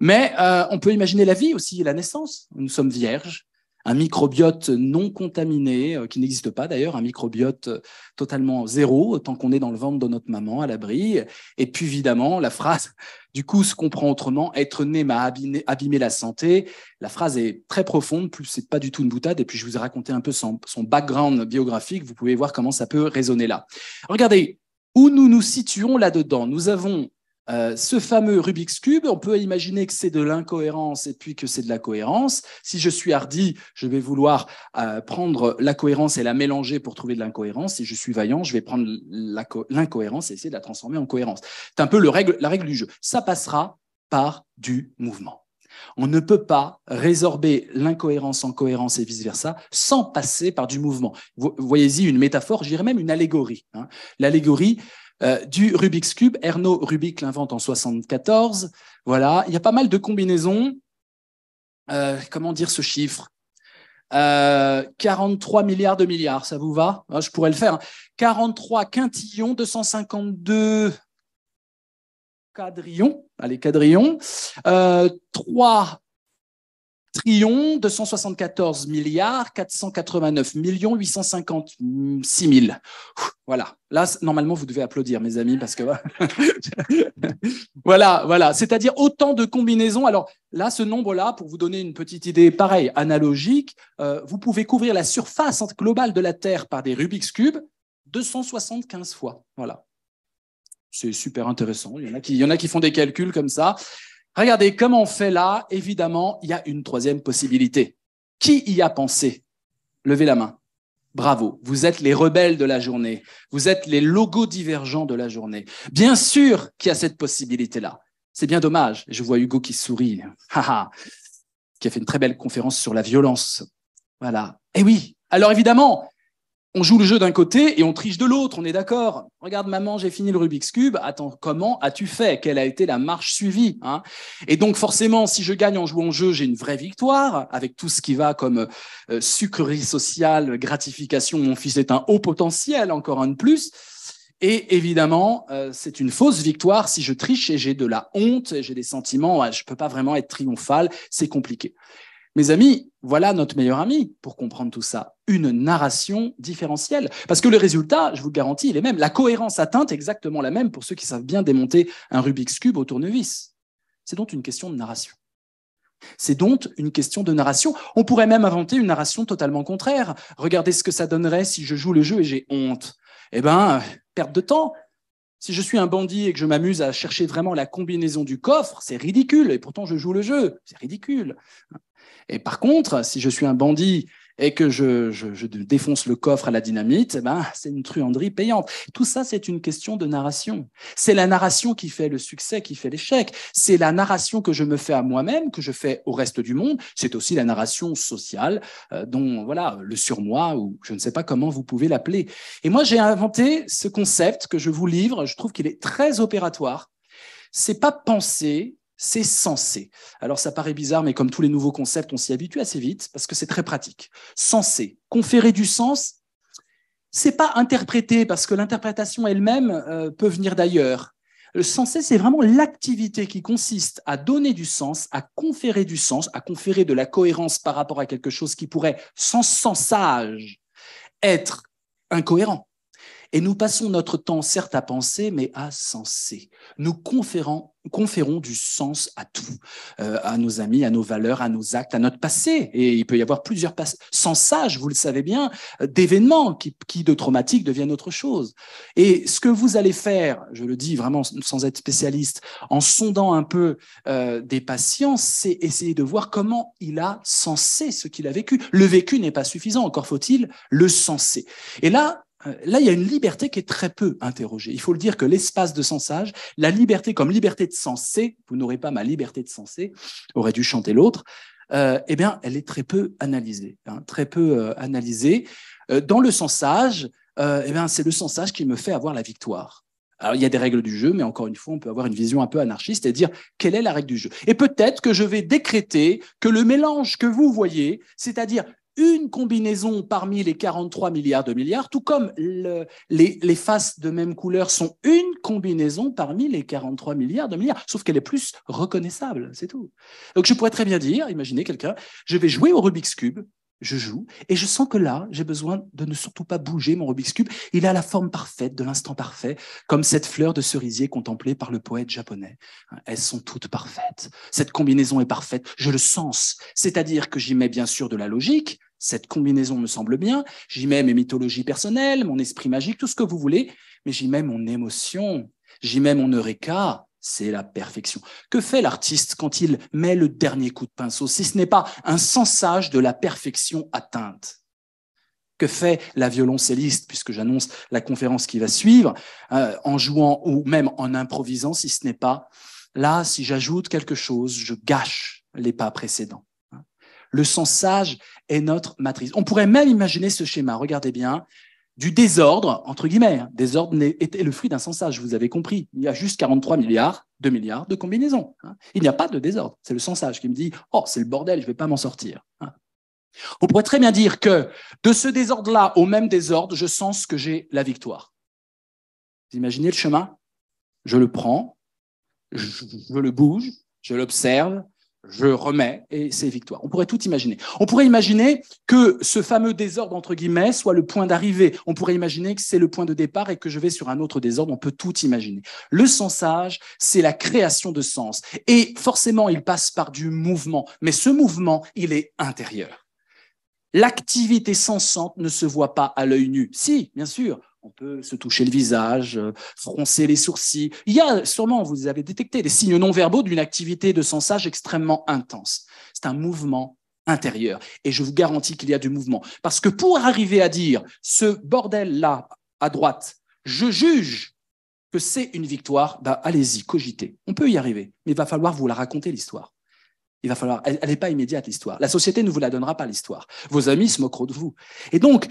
Mais on peut imaginer la vie aussi, la naissance, nous sommes vierges, un microbiote non contaminé, euh, qui n'existe pas d'ailleurs, un microbiote euh, totalement zéro, tant qu'on est dans le ventre de notre maman, à l'abri. Et puis évidemment, la phrase, du coup, se comprend autrement, être né m'a abîmé, la santé. La phrase est très profonde, plus c'est pas du tout une boutade. Et puis je vous ai raconté un peu son, son background biographique, vous pouvez voir comment ça peut résonner là. Regardez, où nous nous situons là-dedans. Nous avons euh, ce fameux Rubik's Cube, on peut imaginer que c'est de l'incohérence et puis que c'est de la cohérence. Si je suis hardi, je vais vouloir euh, prendre la cohérence et la mélanger pour trouver de l'incohérence. Si je suis vaillant, je vais prendre l'incohérence et essayer de la transformer en cohérence. C'est un peu la règle du jeu. Ça passera par du mouvement. On ne peut pas résorber l'incohérence en cohérence et vice-versa sans passer par du mouvement. Voyez-y une métaphore, j'irais même une allégorie. Hein. L'allégorie euh, du Rubik's Cube, Erno Rubik l'invente en 1974. Voilà, il y a pas mal de combinaisons. Euh, comment dire ce chiffre 43 euh, milliards de milliards, ça vous va ah, Je pourrais le faire. 43 quintillions 252 quadrillons, allez, quadrillons, 3 trillions 274 milliards 489 millions 856 000. Voilà. Là, normalement, vous devez applaudir, mes amis, parce que voilà, voilà. C'est-à-dire autant de combinaisons. Alors là, ce nombre-là, pour vous donner une petite idée, pareil, analogique, euh, vous pouvez couvrir la surface globale de la Terre par des Rubik's cubes 275 fois. Voilà c'est super intéressant. Il y, en a qui, a qui font des calculs comme ça. Regardez comment on fait là. Évidemment, il y a une troisième possibilité. Qui y a pensé Levez la main. Bravo, vous êtes les rebelles de la journée, vous êtes les logos divergents de la journée. Bien sûr qu'il y a cette possibilité-là. C'est bien dommage. Je vois Hugo qui sourit, qui a fait une très belle conférence sur la violence. Voilà. Eh oui, alors évidemment, on joue le jeu d'un côté et on triche de l'autre, on est d'accord. Regarde, maman, j'ai fini le Rubik's Cube. Attends, comment as-tu fait Quelle a été la marche suivie hein? Et donc, forcément, si je gagne en jouant au jeu, j'ai une vraie victoire, avec tout ce qui va comme euh, sucrerie sociale, gratification. Mon fils est un haut potentiel, encore un de plus. Et évidemment, euh, c'est une fausse victoire si je triche et j'ai de la honte, j'ai des sentiments, je ne peux pas vraiment être triomphal, c'est compliqué. Mes amis, voilà notre meilleur ami pour comprendre tout ça. Une narration différentielle. Parce que le résultat, je vous le garantis, il est même. La cohérence atteinte est exactement la même pour ceux qui savent bien démonter un Rubik's Cube au tournevis. C'est donc une question de narration. C'est donc une question de narration. On pourrait même inventer une narration totalement contraire. Regardez ce que ça donnerait si je joue le jeu et j'ai honte. Eh ben, perte de temps, si je suis un bandit et que je m'amuse à chercher vraiment la combinaison du coffre, c'est ridicule, et pourtant je joue le jeu, c'est ridicule. Et par contre, si je suis un bandit et que je, défonce le coffre à la dynamite, eh ben, c'est une truanderie payante. Tout ça, c'est une question de narration. C'est la narration qui fait le succès, qui fait l'échec. C'est la narration que je me fais à moi-même, que je fais au reste du monde. C'est aussi la narration sociale euh, dont, voilà, le surmoi, ou je ne sais pas comment vous pouvez l'appeler. Et moi, j'ai inventé ce concept que je vous livre. Je trouve qu'il est très opératoire. C'est pas penser, c'est sensé. Alors ça paraît bizarre, mais comme tous les nouveaux concepts, on s'y habitue assez vite parce que c'est très pratique. Sensé, conférer du sens, c'est pas interpréter parce que l'interprétation elle-même euh, peut venir d'ailleurs. Le sensé, c'est vraiment l'activité qui consiste à donner du sens, à conférer du sens, à conférer de la cohérence par rapport à quelque chose qui pourrait, sans sensage, être incohérent. Et nous passons notre temps, certes, à penser, mais à senser. Nous conférons conférons du sens à tout, euh, à nos amis, à nos valeurs, à nos actes, à notre passé. Et il peut y avoir plusieurs sens sages, vous le savez bien, euh, d'événements qui, qui, de traumatiques, deviennent autre chose. Et ce que vous allez faire, je le dis vraiment sans être spécialiste, en sondant un peu euh, des patients, c'est essayer de voir comment il a sensé ce qu'il a vécu. Le vécu n'est pas suffisant, encore faut-il le senser. Et là, euh, là, il y a une liberté qui est très peu interrogée. Il faut le dire que l'espace de sensage, la liberté comme liberté de senser, vous n'aurez pas ma liberté de senser, aurait dû chanter l'autre, euh, eh bien, elle est très peu analysée, hein, très peu euh, analysée. dans le sensage, eh bien, c'est le sensage qui me fait avoir la victoire. il y a des règles du jeu, mais encore une fois, on peut avoir une vision un peu anarchiste et dire quelle est la règle du jeu. Et peut-être que je vais décréter que le mélange que vous voyez, c'est-à-dire une combinaison parmi les 43 milliards de milliards, tout comme les, les, faces de même couleur sont une combinaison parmi les 43 milliards de milliards, sauf qu'elle est plus reconnaissable, c'est tout. Donc je pourrais très bien dire, imaginez quelqu'un, je vais jouer au Rubik's Cube, je joue, et je sens que là, j'ai besoin de ne surtout pas bouger mon Rubik's Cube, il a la forme parfaite, de l'instant parfait, comme cette fleur de cerisier contemplée par le poète japonais. Elles sont toutes parfaites, cette combinaison est parfaite, je le sens, c'est-à-dire que j'y mets bien sûr de la logique, cette combinaison me semble bien, j'y mets mes mythologies personnelles, mon esprit magique, tout ce que vous voulez, mais j'y mets mon émotion, j'y mets mon eureka, c'est la perfection. Que fait l'artiste quand il met le dernier coup de pinceau, si ce n'est pas un sensage de la perfection atteinte Que fait la violoncelliste, puisque j'annonce la conférence qui va suivre, euh, en jouant ou même en improvisant, si ce n'est pas là, si j'ajoute quelque chose, je gâche les pas précédents. Le sens sage est notre matrice. On pourrait même imaginer ce schéma, regardez bien, du désordre, entre guillemets. Hein. Désordre était le fruit d'un sens sage, vous avez compris. Il y a juste 43 milliards, 2 milliards de combinaisons. Hein. Il n'y a pas de désordre. C'est le sens sage qui me dit Oh, c'est le bordel, je ne vais pas m'en sortir. Hein. On pourrait très bien dire que de ce désordre-là au même désordre, je sens que j'ai la victoire. Vous imaginez le chemin Je le prends, je le bouge, je l'observe, je remets et c'est victoire. On pourrait tout imaginer. On pourrait imaginer que ce fameux désordre, entre guillemets, soit le point d'arrivée. On pourrait imaginer que c'est le point de départ et que je vais sur un autre désordre. On peut tout imaginer. Le sensage, c'est la création de sens. Et forcément, il passe par du mouvement. Mais ce mouvement, il est intérieur. L'activité sensante ne se voit pas à l'œil nu. Si, bien sûr, on peut se toucher le visage, euh, froncer les sourcils. Il y a sûrement, vous avez détecté, des signes non verbaux d'une activité de sensage extrêmement intense. C'est un mouvement intérieur. Et je vous garantis qu'il y a du mouvement. Parce que pour arriver à dire ce bordel-là à droite, je juge que c'est une victoire, bah, allez-y, cogitez. On peut y arriver, mais il va falloir vous la raconter l'histoire. Il va falloir, elle n'est pas immédiate l'histoire. La société ne vous la donnera pas l'histoire. Vos amis se moqueront de vous. Et donc,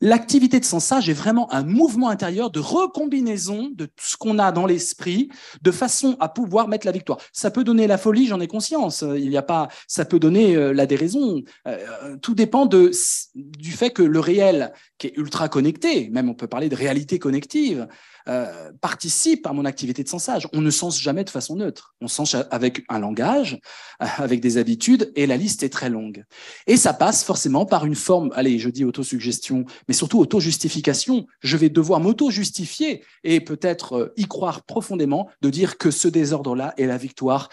L'activité de sensage est vraiment un mouvement intérieur de recombinaison de tout ce qu'on a dans l'esprit de façon à pouvoir mettre la victoire. Ça peut donner la folie, j'en ai conscience. Il n'y a pas, ça peut donner euh, la déraison. Euh, euh, tout dépend de, du fait que le réel est ultra connecté, même on peut parler de réalité connective, euh, participe à mon activité de sensage. On ne sens jamais de façon neutre. On sens avec un langage, euh, avec des habitudes, et la liste est très longue. Et ça passe forcément par une forme, allez, je dis autosuggestion, mais surtout auto-justification. Je vais devoir m'auto-justifier et peut-être euh, y croire profondément de dire que ce désordre-là est la victoire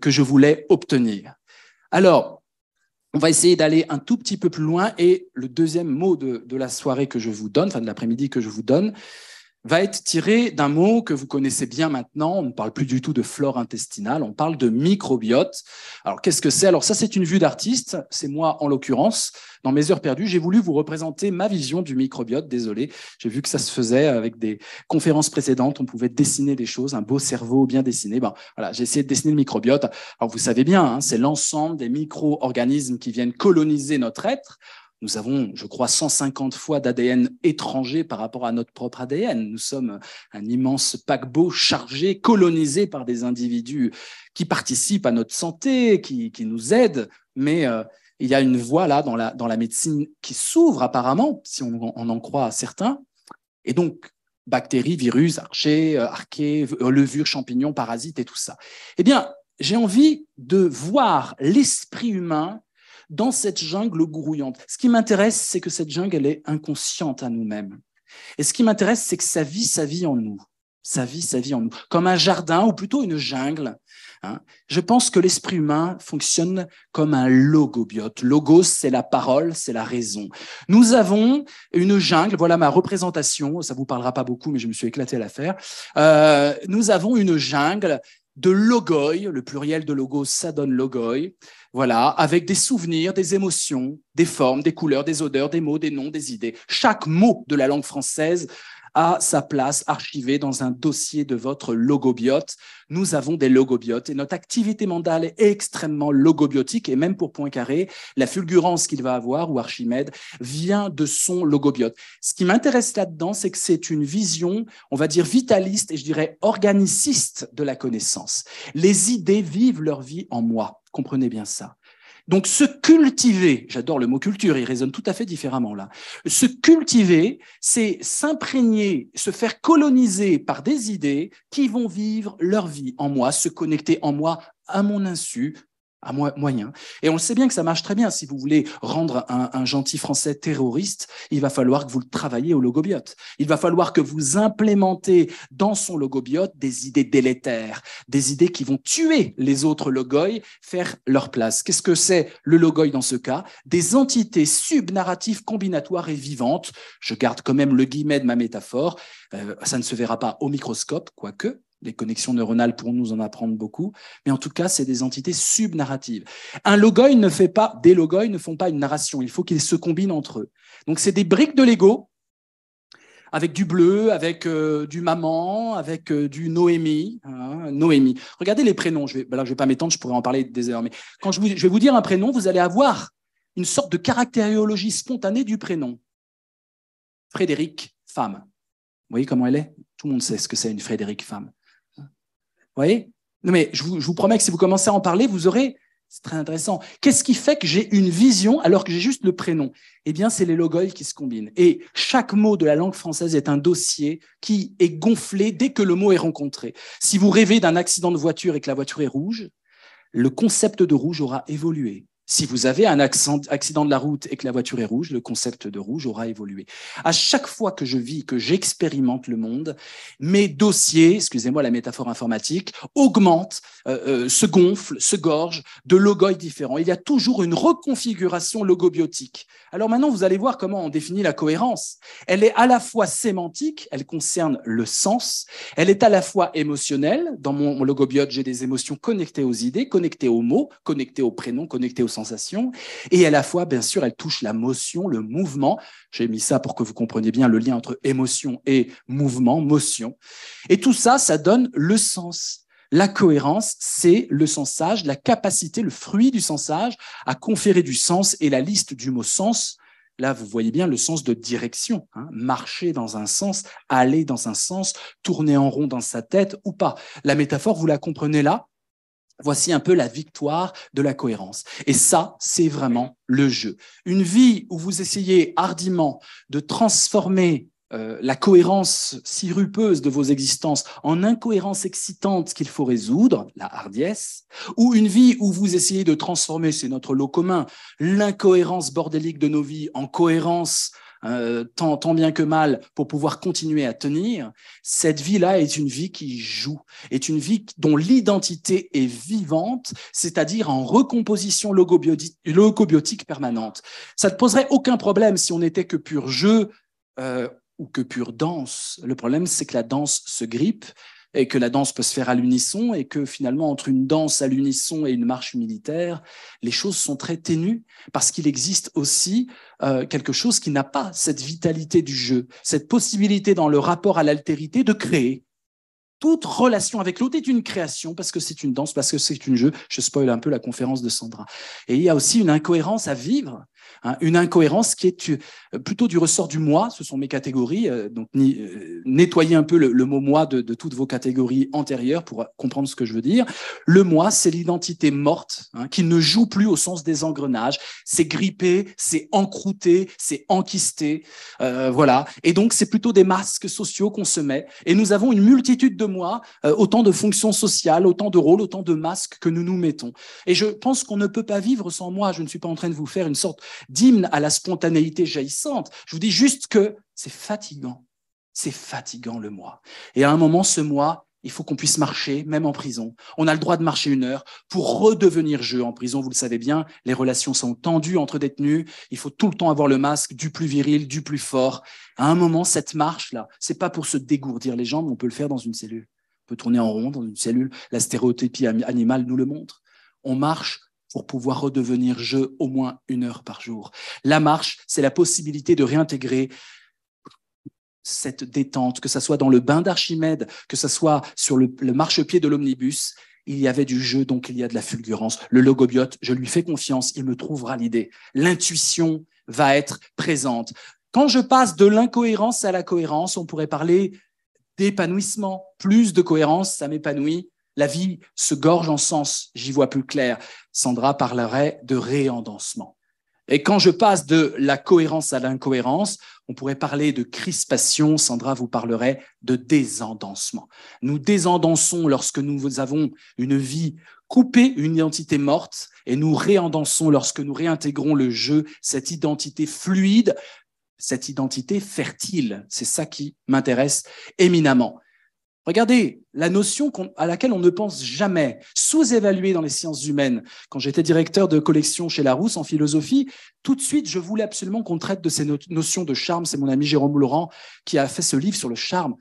que je voulais obtenir. Alors, on va essayer d'aller un tout petit peu plus loin. Et le deuxième mot de, la soirée que je vous donne, enfin de l'après-midi que je vous donne, va être tiré d'un mot que vous connaissez bien maintenant. On ne parle plus du tout de flore intestinale, on parle de microbiote. Alors qu'est-ce que c'est Alors ça, c'est une vue d'artiste. C'est moi en l'occurrence. Dans mes heures perdues, j'ai voulu vous représenter ma vision du microbiote. Désolé, j'ai vu que ça se faisait avec des conférences précédentes. On pouvait dessiner des choses, un beau cerveau bien dessiné. Ben voilà, j'ai essayé de dessiner le microbiote. Alors vous savez bien, hein, c'est l'ensemble des micro-organismes qui viennent coloniser notre être nous avons, je crois, 150 fois d'ADN étranger par rapport à notre propre ADN. Nous sommes un immense paquebot chargé, colonisé par des individus qui participent à notre santé, qui, nous aident, mais euh, il y a une voie là dans la, médecine qui s'ouvre apparemment, si on, en croit certains. Et donc, bactéries, virus, archées, euh, archées, levures, champignons, parasites et tout ça. Eh bien, j'ai envie de voir l'esprit humain dans cette jungle grouillante. Ce qui m'intéresse, c'est que cette jungle, elle est inconsciente à nous-mêmes. Et ce qui m'intéresse, c'est que sa vie, sa vie en nous. Sa vie, sa vie en nous. Comme un jardin, ou plutôt une jungle. Hein. Je pense que l'esprit humain fonctionne comme un logobiote. Logos, c'est la parole, c'est la raison. Nous avons une jungle, voilà ma représentation, ça vous parlera pas beaucoup, mais je me suis éclaté à la faire. Euh, nous avons une jungle de logoi, le pluriel de logos, ça donne logoi, voilà, avec des souvenirs, des émotions, des formes, des couleurs, des odeurs, des mots, des noms, des idées. Chaque mot de la langue française à sa place archivée dans un dossier de votre logobiote. Nous avons des logobiotes et notre activité mentale est extrêmement logobiotique et même pour Poincaré, la fulgurance qu'il va avoir ou Archimède vient de son logobiote. Ce qui m'intéresse là-dedans, c'est que c'est une vision, on va dire vitaliste et je dirais organiciste de la connaissance. Les idées vivent leur vie en moi. Comprenez bien ça. Donc se cultiver, j'adore le mot culture, il résonne tout à fait différemment là. Se cultiver, c'est s'imprégner, se faire coloniser par des idées qui vont vivre leur vie en moi, se connecter en moi à mon insu, à moyen. Et on le sait bien que ça marche très bien. Si vous voulez rendre un, gentil français terroriste, il va falloir que vous le travaillez au logobiote. Il va falloir que vous implémentez dans son logobiote des idées délétères, des idées qui vont tuer les autres logoïs, faire leur place. Qu'est-ce que c'est le logoï dans ce cas Des entités subnarratives combinatoires et vivantes. Je garde quand même le guillemet de ma métaphore. Euh, ça ne se verra pas au microscope, quoique, les connexions neuronales pour nous en apprendre beaucoup, mais en tout cas, c'est des entités sub subnarratives. Un logoi ne fait pas, des logoi ne font pas une narration, il faut qu'ils se combinent entre eux. Donc, c'est des briques de Lego avec du bleu, avec euh, du maman, avec euh, du Noémie. Hein, Noémie. Regardez les prénoms. Je vais, ben je vais pas m'étendre, je pourrais en parler désormais. Mais quand je, vais vous dire un prénom, vous allez avoir une sorte de caractériologie spontanée du prénom. Frédéric, femme. Vous voyez comment elle est Tout le monde sait ce que c'est une Frédéric, femme voyez Non, mais je vous, promets que si vous commencez à en parler, vous aurez c'est très intéressant. Qu'est-ce qui fait que j'ai une vision alors que j'ai juste le prénom Eh bien, c'est les logos qui se combinent. Et chaque mot de la langue française est un dossier qui est gonflé dès que le mot est rencontré. Si vous rêvez d'un accident de voiture et que la voiture est rouge, le concept de rouge aura évolué. Si vous avez un accident de la route et que la voiture est rouge, le concept de rouge aura évolué. À chaque fois que je vis, que j'expérimente le monde, mes dossiers, excusez-moi la métaphore informatique, augmentent, euh, euh, se gonflent, se gorgent de logos différents. Il y a toujours une reconfiguration logobiotique. Alors maintenant, vous allez voir comment on définit la cohérence. Elle est à la fois sémantique, elle concerne le sens, elle est à la fois émotionnelle. Dans mon, mon logobiote, j'ai des émotions connectées aux idées, connectées aux mots, connectées aux prénoms, connectées aux sens sensation. Et à la fois, bien sûr, elle touche la motion, le mouvement. J'ai mis ça pour que vous compreniez bien le lien entre émotion et mouvement, motion. Et tout ça, ça donne le sens. La cohérence, c'est le sensage, la capacité, le fruit du sensage à conférer du sens et la liste du mot sens. Là, vous voyez bien le sens de direction, hein. marcher dans un sens, aller dans un sens, tourner en rond dans sa tête ou pas. La métaphore, vous la comprenez là Voici un peu la victoire de la cohérence. Et ça, c'est vraiment le jeu. Une vie où vous essayez hardiment de transformer euh, la cohérence si rupeuse de vos existences en incohérence excitante qu'il faut résoudre, la hardiesse, ou une vie où vous essayez de transformer, c'est notre lot commun, l'incohérence bordélique de nos vies en cohérence euh, tant, bien que mal pour pouvoir continuer à tenir, cette vie-là est une vie qui joue, est une vie dont l'identité est vivante, c'est-à-dire en recomposition logobiotique permanente. Ça ne poserait aucun problème si on n'était que pur jeu euh, ou que pure danse. Le problème, c'est que la danse se grippe, et que la danse peut se faire à l'unisson et que finalement entre une danse à l'unisson et une marche militaire, les choses sont très ténues parce qu'il existe aussi euh, quelque chose qui n'a pas cette vitalité du jeu, cette possibilité dans le rapport à l'altérité de créer. Toute relation avec l'autre est une création parce que c'est une danse, parce que c'est un jeu. Je spoil un peu la conférence de Sandra. Et il y a aussi une incohérence à vivre Hein, une incohérence qui est euh, plutôt du ressort du moi, ce sont mes catégories, euh, donc ni, euh, nettoyez un peu le, mot moi de, de, toutes vos catégories antérieures pour comprendre ce que je veux dire. Le moi, c'est l'identité morte hein, qui ne joue plus au sens des engrenages, c'est grippé, c'est encrouté, c'est enquisté, euh, voilà. Et donc c'est plutôt des masques sociaux qu'on se met. Et nous avons une multitude de moi, autant de fonctions sociales, autant de rôles, autant de masques que nous nous mettons. Et je pense qu'on ne peut pas vivre sans moi. Je ne suis pas en train de vous faire une sorte d'hymne à la spontanéité jaillissante. Je vous dis juste que c'est fatigant. C'est fatigant le mois. Et à un moment, ce mois, il faut qu'on puisse marcher, même en prison. On a le droit de marcher une heure pour redevenir jeu. En prison, vous le savez bien, les relations sont tendues entre détenus. Il faut tout le temps avoir le masque du plus viril, du plus fort. À un moment, cette marche-là, c'est pas pour se dégourdir les jambes, on peut le faire dans une cellule. On peut tourner en rond dans une cellule. La stéréotypie animale nous le montre. On marche pour pouvoir redevenir jeu au moins une heure par jour. La marche, c'est la possibilité de réintégrer cette détente, que ce soit dans le bain d'Archimède, que ce soit sur le, le marchepied de l'omnibus, il y avait du jeu, donc il y a de la fulgurance. Le logobiote, je lui fais confiance, il me trouvera l'idée. L'intuition va être présente. Quand je passe de l'incohérence à la cohérence, on pourrait parler d'épanouissement. Plus de cohérence, ça m'épanouit. La vie se gorge en sens, j'y vois plus clair. Sandra parlerait de réendancement. Et quand je passe de la cohérence à l'incohérence, on pourrait parler de crispation, Sandra vous parlerait de désendancement. Nous désendançons lorsque nous avons une vie coupée, une identité morte, et nous réendançons lorsque nous réintégrons le jeu, cette identité fluide, cette identité fertile. C'est ça qui m'intéresse éminemment. Regardez, la notion à laquelle on ne pense jamais, sous-évaluée dans les sciences humaines. Quand j'étais directeur de collection chez Larousse en philosophie, tout de suite, je voulais absolument qu'on traite de ces notions de charme. C'est mon ami Jérôme Laurent qui a fait ce livre sur le charme.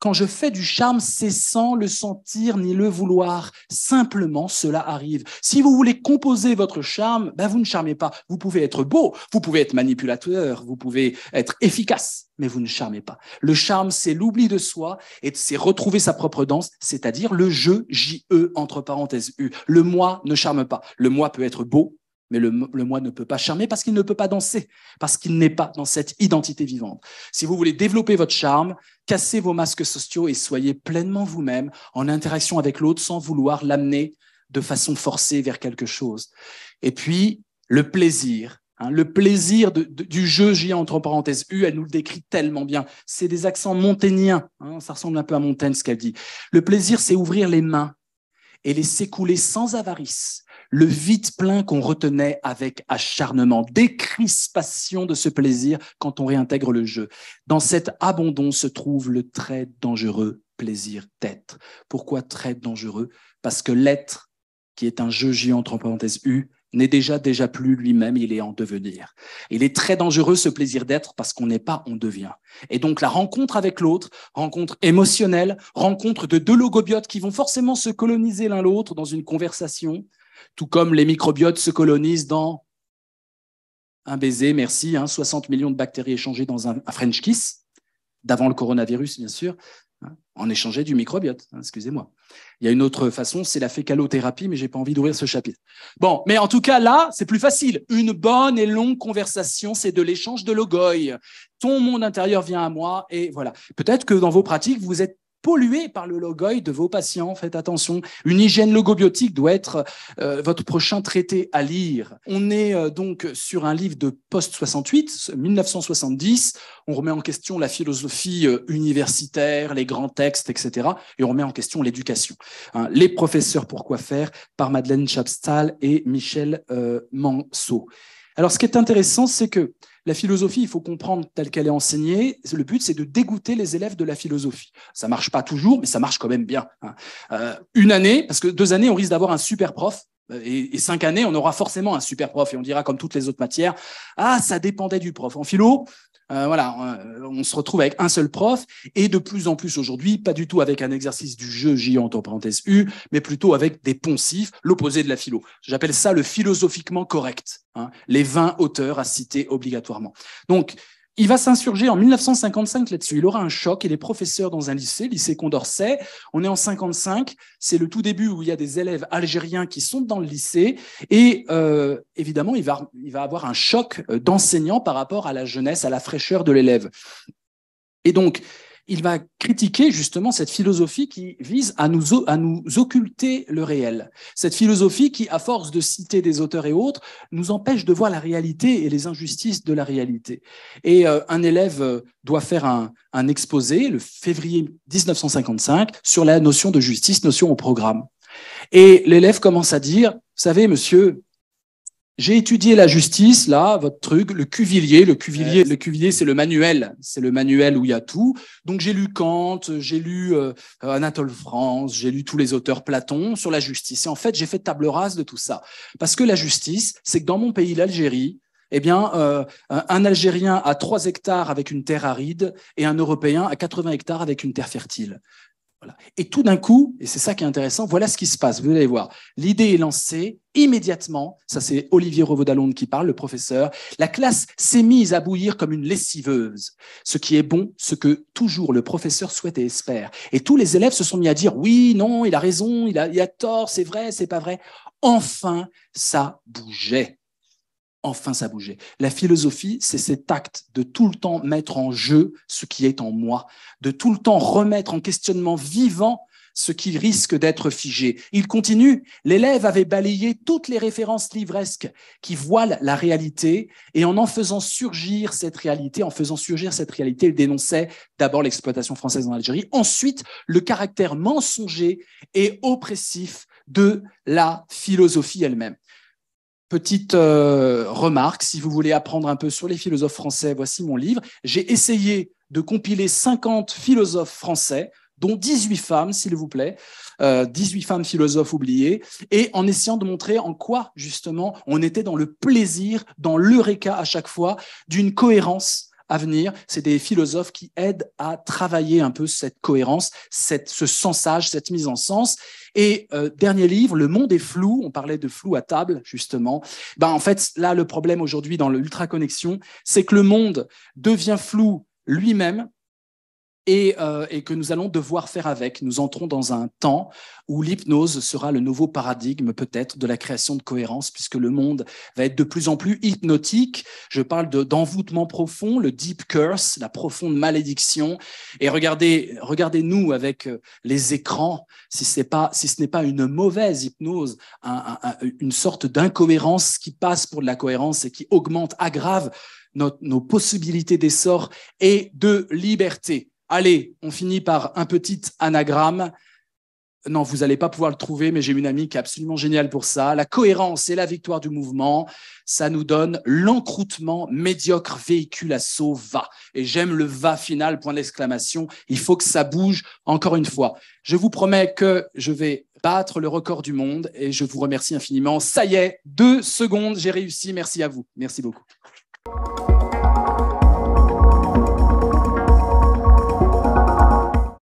Quand je fais du charme, c'est sans le sentir ni le vouloir. Simplement, cela arrive. Si vous voulez composer votre charme, ben vous ne charmez pas. Vous pouvez être beau, vous pouvez être manipulateur, vous pouvez être efficace, mais vous ne charmez pas. Le charme, c'est l'oubli de soi et c'est retrouver sa propre danse, c'est-à-dire le je, j e, entre parenthèses U. Le moi ne charme pas. Le moi peut être beau, mais le, le, moi ne peut pas charmer parce qu'il ne peut pas danser, parce qu'il n'est pas dans cette identité vivante. Si vous voulez développer votre charme, cassez vos masques sociaux et soyez pleinement vous-même en interaction avec l'autre sans vouloir l'amener de façon forcée vers quelque chose. Et puis, le plaisir. Hein, le plaisir du jeu, j'ai entre parenthèses U, elle nous le décrit tellement bien. C'est des accents monténiens. Hein, ça ressemble un peu à Montaigne, ce qu'elle dit. Le plaisir, c'est ouvrir les mains, et laisser couler sans avarice le vide plein qu'on retenait avec acharnement, décrispation de ce plaisir quand on réintègre le jeu. Dans cet abandon se trouve le très dangereux plaisir d'être. Pourquoi très dangereux Parce que l'être, qui est un jeu géant entre parenthèses U, n'est déjà déjà plus lui-même, il est en devenir. Il est très dangereux ce plaisir d'être parce qu'on n'est pas, on devient. Et donc la rencontre avec l'autre, rencontre émotionnelle, rencontre de deux logobiotes qui vont forcément se coloniser l'un l'autre dans une conversation, tout comme les microbiotes se colonisent dans un baiser, merci, 60 hein, millions de bactéries échangées dans un French kiss, d'avant le coronavirus bien sûr, en échangeait du microbiote. Hein, excusez-moi. Il y a une autre façon, c'est la fécalothérapie, mais j'ai pas envie d'ouvrir ce chapitre. Bon, mais en tout cas là, c'est plus facile. Une bonne et longue conversation, c'est de l'échange de logoi. Ton monde intérieur vient à moi et voilà. Peut-être que dans vos pratiques, vous êtes pollué par le logoi de vos patients. Faites attention. Une hygiène logobiotique doit être euh, votre prochain traité à lire. On est euh, donc sur un livre de post-68, 1970. On remet en question la philosophie euh, universitaire, les grands textes, etc. Et on remet en question l'éducation. Hein, les professeurs pour quoi faire par Madeleine Chapstal et Michel Manceau. Alors, ce qui est intéressant, c'est que la philosophie, il faut comprendre telle qu'elle est enseignée. Le but, c'est de dégoûter les élèves de la philosophie. Ça marche pas toujours, mais ça marche quand même bien. Hein. Euh, une année, parce que deux années, on risque d'avoir un super prof et, cinq années, on aura forcément un super prof et on dira comme toutes les autres matières, ah, ça dépendait du prof. En philo, euh, voilà, euh, on, se retrouve avec un seul prof et de plus en plus aujourd'hui, pas du tout avec un exercice du jeu géant en parenthèse U, mais plutôt avec des poncifs, l'opposé de la philo. J'appelle ça le philosophiquement correct. Hein, les 20 auteurs à citer obligatoirement. Donc, il va s'insurger en 1955 là-dessus. Il aura un choc. Il est professeur dans un lycée, lycée Condorcet. On est en 55. C'est le tout début où il y a des élèves algériens qui sont dans le lycée. Et euh, évidemment, il va, il va avoir un choc euh, d'enseignants par rapport à la jeunesse, à la fraîcheur de l'élève. Et donc, il va critiquer justement cette philosophie qui vise à nous, à nous occulter le réel. Cette philosophie qui, à force de citer des auteurs et autres, nous empêche de voir la réalité et les injustices de la réalité. Et euh, un élève euh, doit faire un, un exposé le février 1955 sur la notion de justice, notion au programme. Et l'élève commence à dire, vous savez, monsieur, j'ai étudié la justice, là, votre truc, le cuvillier. Le cuvillier, le cuvillier, c'est le manuel. C'est le manuel où il y a tout. Donc, j'ai lu Kant, j'ai lu euh, Anatole France, j'ai lu tous les auteurs Platon sur la justice. Et en fait, j'ai fait table rase de tout ça. Parce que la justice, c'est que dans mon pays, l'Algérie, eh bien, euh, un Algérien a trois hectares avec une terre aride et un Européen a 80 hectares avec une terre fertile. Et tout d'un coup, et c'est ça qui est intéressant, voilà ce qui se passe. Vous allez voir. L'idée est lancée immédiatement. Ça, c'est Olivier Revaudalonde qui parle, le professeur. La classe s'est mise à bouillir comme une lessiveuse. Ce qui est bon, ce que toujours le professeur souhaite et espère. Et tous les élèves se sont mis à dire oui, non, il a raison, il a, il a tort, c'est vrai, c'est pas vrai. Enfin, ça bougeait enfin ça bougeait. La philosophie, c'est cet acte de tout le temps mettre en jeu ce qui est en moi, de tout le temps remettre en questionnement vivant ce qui risque d'être figé. Il continue, l'élève avait balayé toutes les références livresques qui voilent la réalité, et en en faisant surgir cette réalité, en faisant surgir cette réalité, il dénonçait d'abord l'exploitation française en Algérie, ensuite le caractère mensonger et oppressif de la philosophie elle-même. Petite euh, remarque, si vous voulez apprendre un peu sur les philosophes français, voici mon livre. J'ai essayé de compiler 50 philosophes français, dont 18 femmes, s'il vous plaît, 18 euh, femmes philosophes oubliées, et en essayant de montrer en quoi, justement, on était dans le plaisir, dans l'eureka à chaque fois, d'une cohérence à venir. C'est des philosophes qui aident à travailler un peu cette cohérence, cette, ce sensage, cette mise en sens. Et euh, dernier livre, Le monde est flou. On parlait de flou à table, justement. Ben, en fait, là, le problème aujourd'hui dans l'ultra-connexion, c'est que le monde devient flou lui-même euh, et, que nous allons devoir faire avec. Nous entrons dans un temps où l'hypnose sera le nouveau paradigme peut-être de la création de cohérence, puisque le monde va être de plus en plus hypnotique. Je parle d'envoûtement profond, le deep curse, la profonde malédiction. Et regardez, regardez-nous avec euh, les écrans, si, ce n'est pas une mauvaise hypnose, une sorte d'incohérence qui passe pour de la cohérence et qui augmente, aggrave nos possibilités d'essor et de liberté. Allez, on finit par un petit anagramme. Non, vous n'allez pas pouvoir le trouver, mais j'ai une amie qui est absolument géniale pour ça. La cohérence et la victoire du mouvement, ça nous donne l'encroutement médiocre véhicule à va. Et j'aime le va final, point d'exclamation. Il faut que ça bouge encore une fois. Je vous promets que je vais battre le record du monde et je vous remercie infiniment. Ça y est, deux secondes, j'ai réussi. Merci à vous. Merci beaucoup.